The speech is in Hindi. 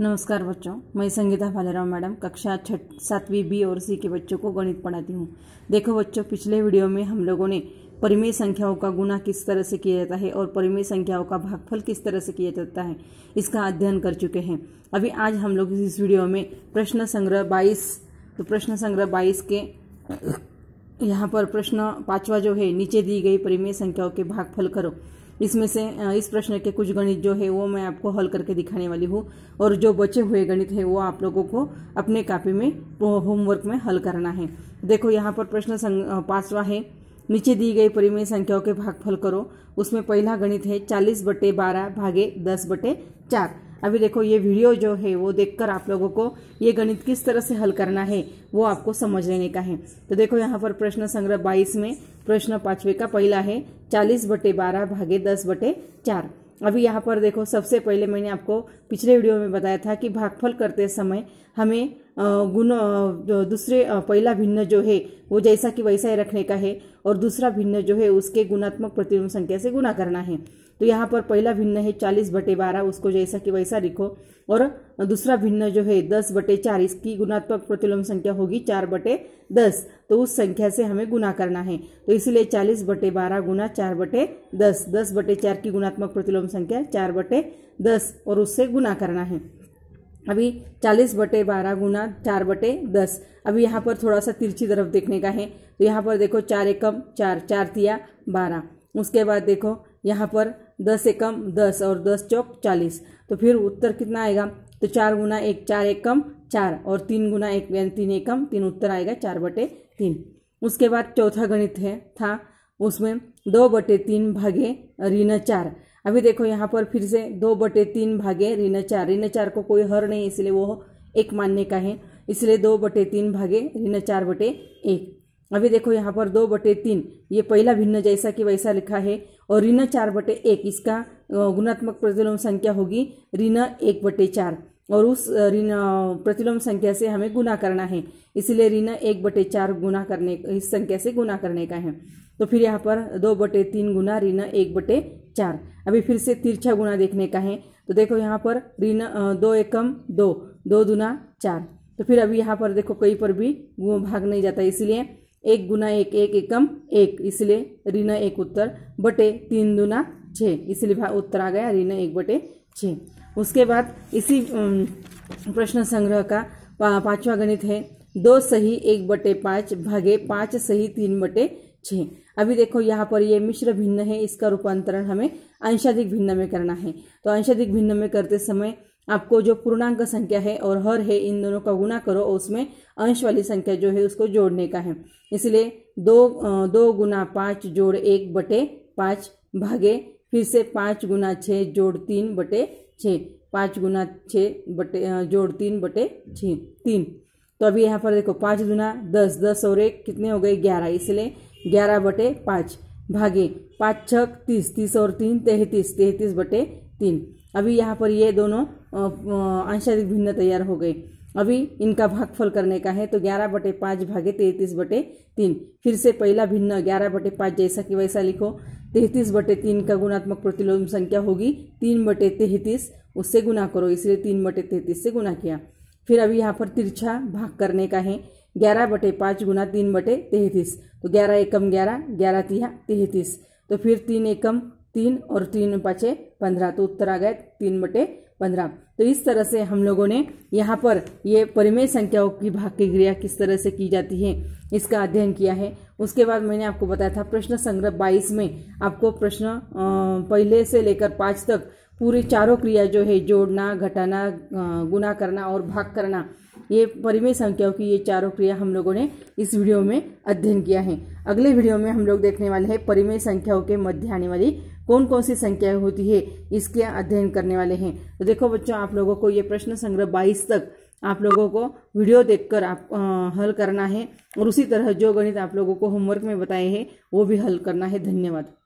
नमस्कार बच्चों मैं संगीता भालेराव मैडम कक्षा छठ सातवीं बी और सी के बच्चों को गणित पढ़ाती हूँ देखो बच्चों पिछले वीडियो में हम लोगों ने परिमेय संख्याओं का गुना किस तरह से किया जाता है और परिमेय संख्याओं का भागफल किस तरह से किया जाता है इसका अध्ययन कर चुके हैं अभी आज हम लोग इस वीडियो में प्रश्न संग्रह बाईस तो प्रश्न संग्रह बाईस के यहाँ पर प्रश्न पाँचवा जो है नीचे दी गई परिमेय संख्याओं के भागफल करो इसमें से इस प्रश्न के कुछ गणित जो है वो मैं आपको हल करके दिखाने वाली हूँ और जो बचे हुए गणित है वो आप लोगों को अपने कापी में होमवर्क में हल करना है देखो यहाँ पर प्रश्न पांचवा है नीचे दी गई परिमेय संख्याओं के भागफल करो उसमें पहला गणित है चालीस बटे बारह भागे दस बटे चार अभी देखो ये वीडियो जो है वो देखकर आप लोगों को ये गणित किस तरह से हल करना है वो आपको समझ लेने का है तो देखो यहाँ पर प्रश्न संग्रह बाईस में प्रश्न पांचवे का पहला है चालीस बटे बारह भागे दस बटे चार अभी यहाँ पर देखो सबसे पहले मैंने आपको पिछले वीडियो में बताया था कि भागफल करते समय हमें गुण दूसरे पहला भिन्न जो है वो जैसा कि वैसा ही रखने का है और दूसरा भिन्न जो है उसके गुणात्मक प्रतिलोम संख्या से गुना करना है तो यहाँ पर पहला भिन्न है चालीस बटे बारह उसको जैसा कि वैसा लिखो और दूसरा भिन्न जो है दस बटे चार इसकी गुणात्मक प्रतिलोम संख्या होगी चार बटे दस तो उस संख्या से हमें गुना करना है तो इसलिए चालीस बटे बारह गुना चार बटे दस दस बटे चार की गुणात्मक प्रतिलोम संख्या चार बटे दस और उससे गुना करना है अभी चालीस बटे बारह गुना चार बटे दस अभी यहाँ पर थोड़ा सा तिरछी तरफ देखने का है तो यहाँ पर देखो चार एकम चार चार तिया बारह उसके बाद देखो यहाँ पर दस एकम दस और दस चौक चालीस तो फिर उत्तर कितना आएगा तो चार गुना एक चार एकम चार और तीन गुना एक यानी तीन एकम तीन उत्तर आएगा चार बटे तीन उसके बाद चौथा गणित है था उसमें दो बटे तीन भागे ऋण चार अभी देखो यहाँ पर फिर से दो बटे तीन भागे ऋण चार ऋण चार को कोई हर नहीं इसलिए वो एक मानने का है इसलिए दो बटे तीन भागे ऋण चार बटे एक अभी देखो यहाँ पर दो बटे तीन ये पहला भिन्न जैसा कि वैसा लिखा है और ऋण चार बटे एक इसका गुणात्मक प्रतिलोम संख्या होगी ऋण एक बटे चार और उस ऋण प्रतिलोम संख्या से हमें गुना करना है इसलिए ऋण एक बटे चार गुना करने इस संख्या से गुना करने का है तो फिर यहाँ पर दो बटे तीन गुना ऋण एक बटे चार अभी फिर से तिरछा गुना देखने का है तो देखो यहाँ पर ऋण दो एकम दो दो दुना चार तो फिर अभी यहाँ पर देखो कहीं पर भी भाग नहीं जाता इसलिए एक गुना एक एक एकम एक इसलिए ऋण एक उत्तर बटे तीन दुना छः इसलिए उत्तर आ गया ऋण एक बटे छः उसके बाद इसी प्रश्न संग्रह का पांचवा गणित है दो सही एक बटे पाँच भागे पाँच सही तीन बटे छः अभी देखो यहाँ पर ये मिश्र भिन्न है इसका रूपांतरण हमें अंशाधिक भिन्न में करना है तो अंशाधिक भिन्न में करते समय आपको जो पूर्णांक संख्या है और हर है इन दोनों का गुना करो और उसमें अंश वाली संख्या जो है उसको जोड़ने का है इसलिए दो दो गुना पाँच जोड़ एक बटे पाँच भागे फिर से पाँच गुना छः जोड़ तीन बटे छः पाँच गुना छः बटे जोड़ तीन बटे छः तीन तो अभी यहाँ पर देखो पाँच गुना दस दस और एक कितने हो गए ग्यारह इसलिए ग्यारह बटे पाँच भागे पाँच छक तीस तीस और तीन तैंतीस तैतीस बटे तीन अभी यहाँ पर ये दोनों आंशिक भिन्न तैयार हो गए अभी इनका भागफल करने का है तो ग्यारह बटे पाँच भागे तैतीस बटे तीन फिर से पहला भिन्न ग्यारह बटे पाँच जैसा कि वैसा लिखो तैंतीस बटे तीन का गुणात्मक प्रतिलोम संख्या होगी तीन बटे तैतीस उससे गुना करो इसलिए तीन बटे तैंतीस से गुना किया फिर अभी यहाँ पर तिरछा भाग करने का है ग्यारह बटे पाँच गुना तीन बटे तेहतीस तो ग्यारह एकम ग्यारह ग्यारह तिहा तैंतीस तो फिर तीन एकम तीन और तीन पाचे पंद्रह तो उत्तर आ गए तीन बटे पंद्रह तो इस तरह से हम लोगों ने यहाँ पर ये परिमेय संख्याओं की भाग की क्रिया किस तरह से की जाती है इसका अध्ययन किया है उसके बाद मैंने आपको बताया था प्रश्न संग्रह 22 में आपको प्रश्न पहले से लेकर पाँच तक पूरे चारों क्रिया जो है जोड़ना घटाना गुना करना और भाग करना ये परिमेय संख्याओं की ये चारों क्रिया हम लोगों ने इस वीडियो में अध्ययन किया है अगले वीडियो में हम लोग देखने वाले हैं परिमेय संख्याओं के मध्य आने वाली कौन कौन सी संख्याएं होती है इसके अध्ययन करने वाले हैं तो देखो बच्चों आप लोगों को ये प्रश्न संग्रह बाईस तक आप लोगों को वीडियो देखकर आप आ, हल करना है और उसी तरह जो गणित आप लोगों को होमवर्क में बताए हैं वो भी हल करना है धन्यवाद